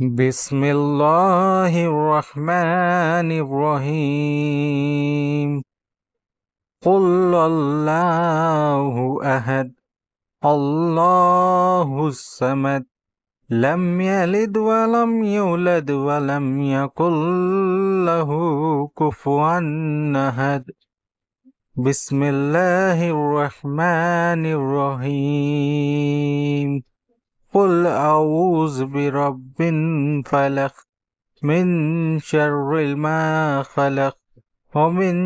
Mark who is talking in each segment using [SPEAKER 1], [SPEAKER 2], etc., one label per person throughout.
[SPEAKER 1] بسم الله الرحمن الرحيم قل الله أحد الله الصمد لم يلد ولم يولد ولم يكن له كفوا أحد بسم الله الرحمن الرحيم قل أعوذ برب فلق من شر ما خلق ومن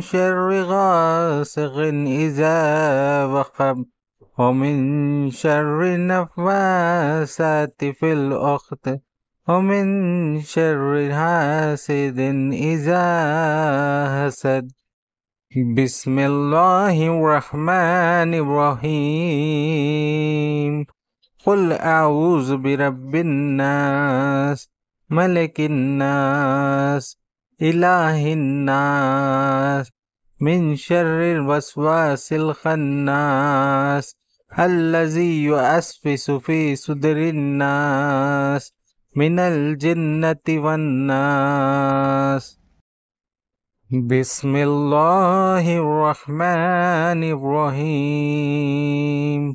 [SPEAKER 1] شر غاسق إذا وقب ومن شر نفاسات في الأخت ومن شر حاسد إذا حسد بسم الله الرحمن الرحيم قل أعوذ برب الناس ملك الناس إله الناس من شر الوسواس الخناس الذي يؤسفس في صدر الناس من الجنة والناس بسم الله الرحمن الرحيم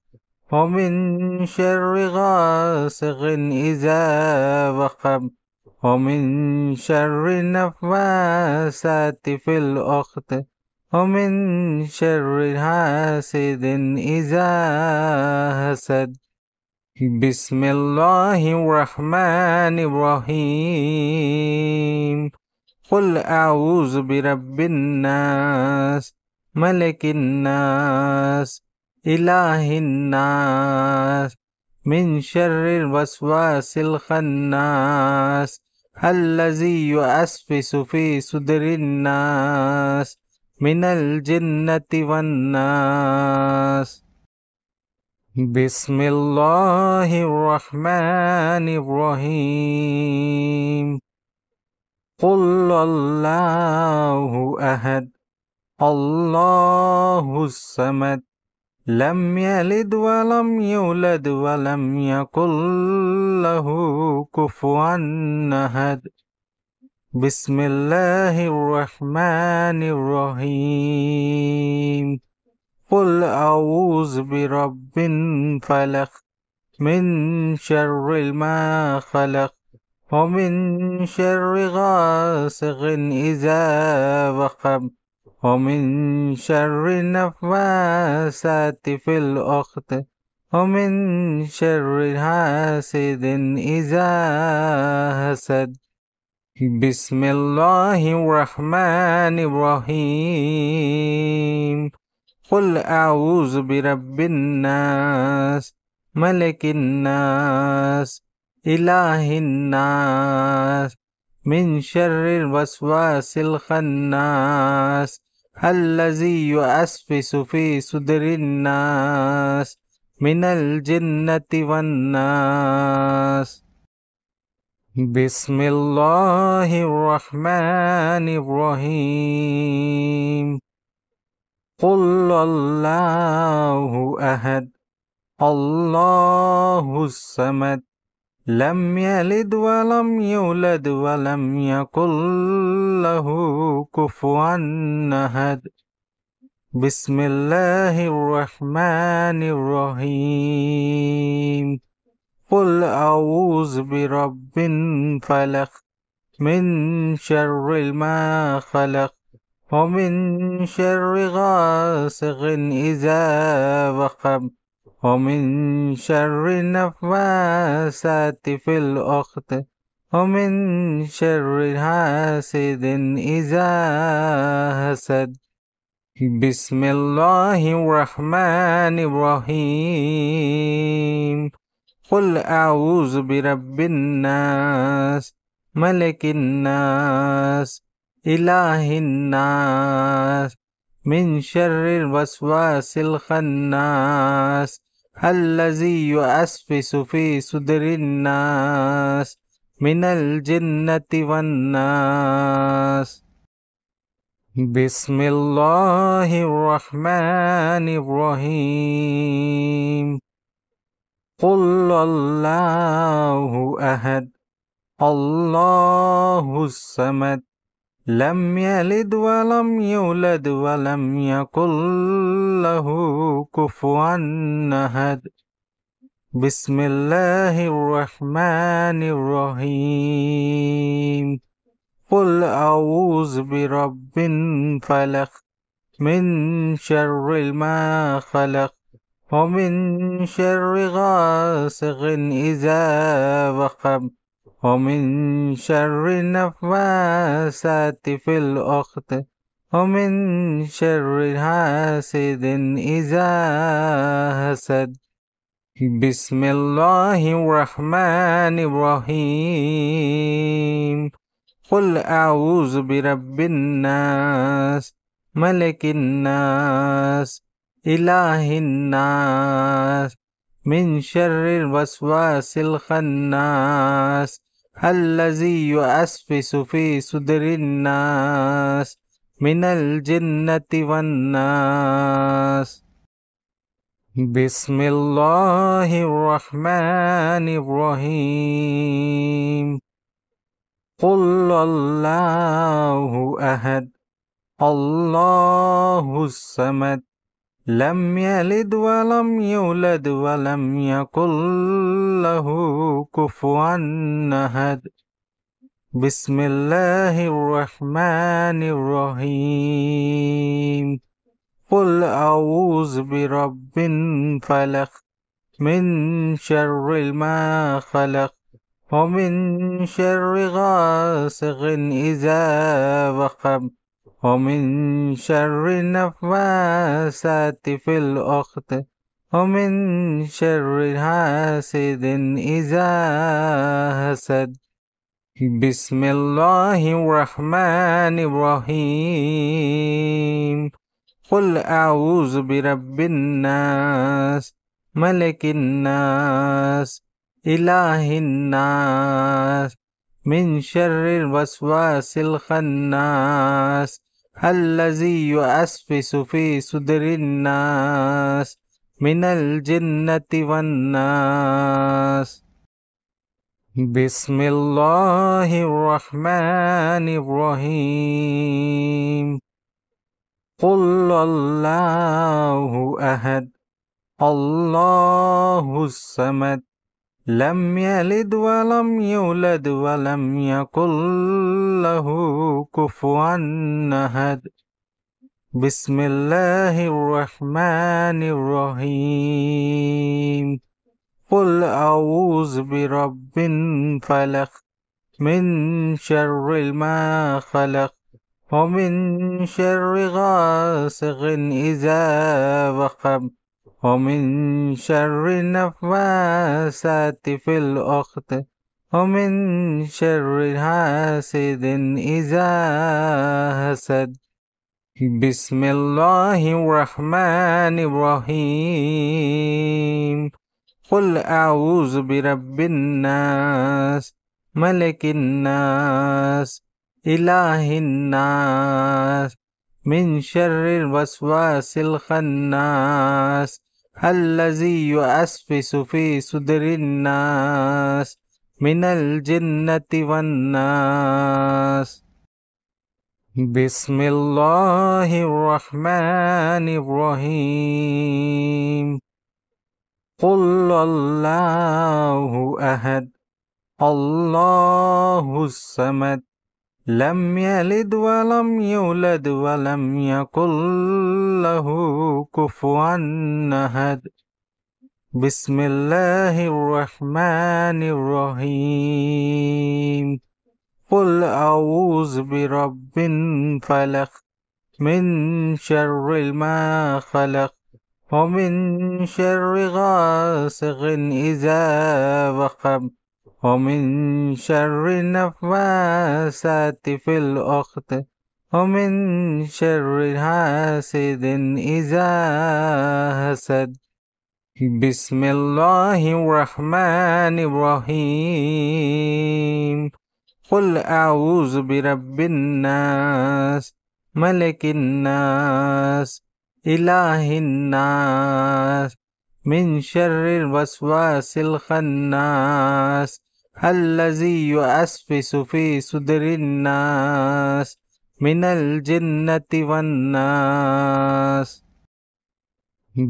[SPEAKER 1] ومن شر غاسق إذا وقب ومن شر نفاسات في الأخت ومن شر حاسد إذا حسد بسم الله الرحمن الرحيم قل أعوذ برب الناس ملك الناس إله الناس من شر الوسواس الخناس الذي يؤسفس في صدر الناس من الجنة والناس بسم الله الرحمن الرحيم قل الله أحد الله الصمد لم يلد ولم يولد ولم يقل له كفوا أحد بسم الله الرحمن الرحيم قل أعوذ برب فلق من شر ما خلق ومن شر غاسق إذا وقب ومن شر النفاثات في الأخت ومن شر حاسد إذا حسد بسم الله الرحمن الرحيم قل أعوذ برب الناس ملك الناس إله الناس من شر الوسواس الخناس الذي يؤسفس في صدر الناس من الجنة والناس بسم الله الرحمن الرحيم قل الله أحد الله الصمد لم يلد ولم يولد ولم يكن له كفوا أحد بسم الله الرحمن الرحيم قل أعوذ برب فلق من شر ما خلق ومن شر غاسق إذا وقب ومن شر النفاسات في الأخت ومن شر حاسد إذا حسد بسم الله الرحمن الرحيم قل أعوذ برب الناس ملك الناس إله الناس من شر الوسواس الخناس الذي يؤسفس في صدر الناس من الجنة والناس بسم الله الرحمن الرحيم قل الله أحد الله الصمد لم يلد ولم يولد ولم يقل له كفوا أحد بسم الله الرحمن الرحيم قل أعوذ برب فلق من شر ما خلق ومن شر غاسق إذا وقب ومن شر النفاثات في الأخت ومن شر حاسد إذا حسد بسم الله الرحمن الرحيم قل أعوذ برب الناس ملك الناس إله الناس من شر الوسواس الخناس الذي يؤسفس في صدر الناس من الجنة والناس بسم الله الرحمن الرحيم قل الله أحد الله الصمد لم يلد ولم يولد ولم يكن له كفوا أحد بسم الله الرحمن الرحيم قل أعوذ برب فلق من شر ما خلق ومن شر غاسق إذا وقب ومن شر النفاسات في الأخت ومن شر حاسد إذا حسد بسم الله الرحمن الرحيم قل أعوذ برب الناس ملك الناس إله الناس من شر الوسواس الخناس الذي يؤسفس في صدر الناس من الجنة والناس بسم الله الرحمن الرحيم قل الله أحد الله الصمد لم يلد ولم يولد ولم يقل له كفوا أحد بسم الله الرحمن الرحيم قل أعوذ برب فلق من شر ما خلق ومن شر غاسق إذا وقب ومن شر النفاثات في الأخت ومن شر حاسد إذا حسد بسم الله الرحمن الرحيم قل أعوذ برب الناس ملك الناس إله الناس من شر الوسواس الخناس الذي يؤسفس في صدر الناس من الجنة والناس بسم الله الرحمن الرحيم قل الله أحد الله الصمد لم يلد ولم يولد ولم يكن له كفوا أحد بسم الله الرحمن الرحيم قل أعوذ برب فلق من شر ما خلق ومن شر غاسق إذا وقب ومن شر النفاثات في الأخت ومن شر حاسد إذا حسد بسم الله الرحمن الرحيم قل أعوذ برب الناس ملك الناس إله الناس من شر الوسواس الخناس الذي يؤسفس في صدر الناس من الجنة والناس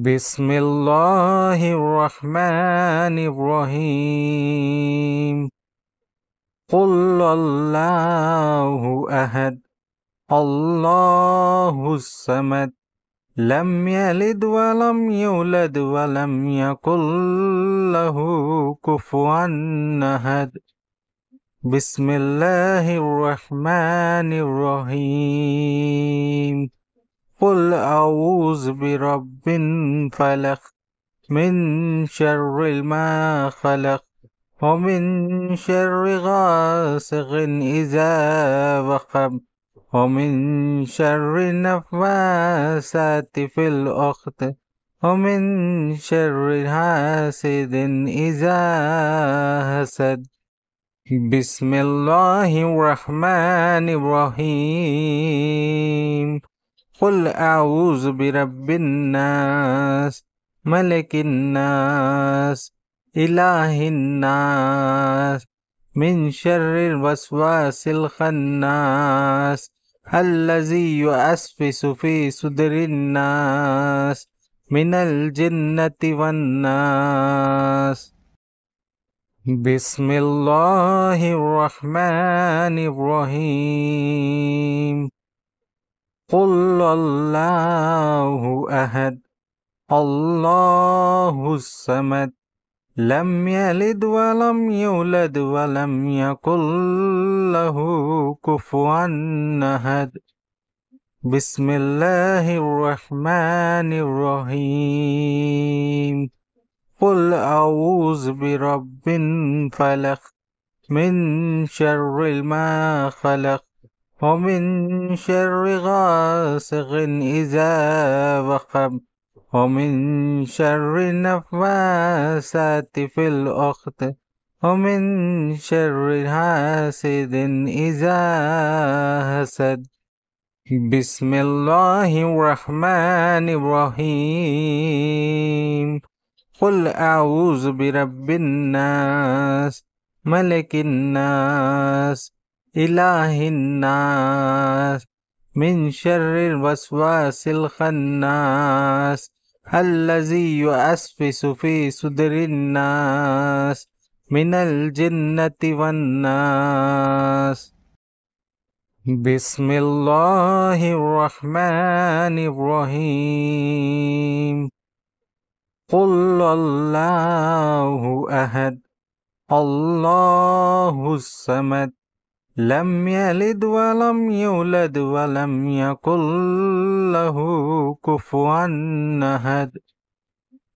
[SPEAKER 1] بسم الله الرحمن الرحيم قل الله أحد الله الصمد لم يلد ولم يولد ولم يكن له كفوا أحد بسم الله الرحمن الرحيم قل أعوذ برب فلق من شر ما خلق ومن شر غاسق إذا وقب ومن شر النفاثات في الأخت ومن شر حاسد إذا حسد بسم الله الرحمن الرحيم قل أعوذ برب الناس ملك الناس إله الناس من شر الوسواس الخناس الذي يؤسفس في صدر الناس من الجنة والناس بسم الله الرحمن الرحيم قل الله أحد الله الصمد لم يلد ولم يولد ولم يكن له كفوا أحد بسم الله الرحمن الرحيم قل أعوذ برب فلق من شر ما خلق ومن شر غاسق إذا وقب ومن شر النفاسات في الأخت ومن شر حاسد إذا حسد بسم الله الرحمن الرحيم قل أعوذ برب الناس ملك الناس إله الناس من شر الوسواس الخناس الذي يؤسفس في صدر الناس من الجنة والناس بسم الله الرحمن الرحيم قل الله أحد الله الصمد لم يلد ولم يولد ولم يقل له كفوا أحد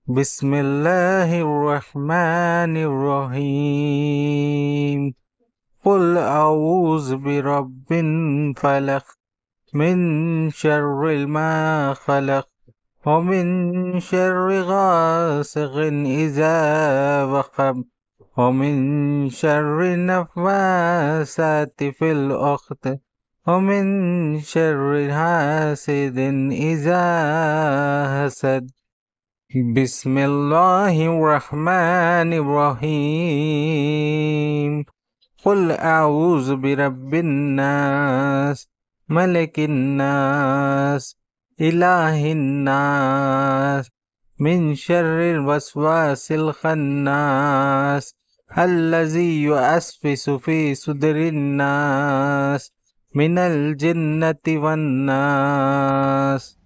[SPEAKER 1] بسم الله الرحمن الرحيم قل أعوذ برب فلق من شر ما خلق ومن شر غاسق إذا وقب ومن شر النفاسات في الأخت ومن شر حاسد إذا حسد بسم الله الرحمن الرحيم قل أعوذ برب الناس ملك الناس إله الناس من شر الوسواس الخناس الذي يؤسفس في صدر الناس من الجنة والناس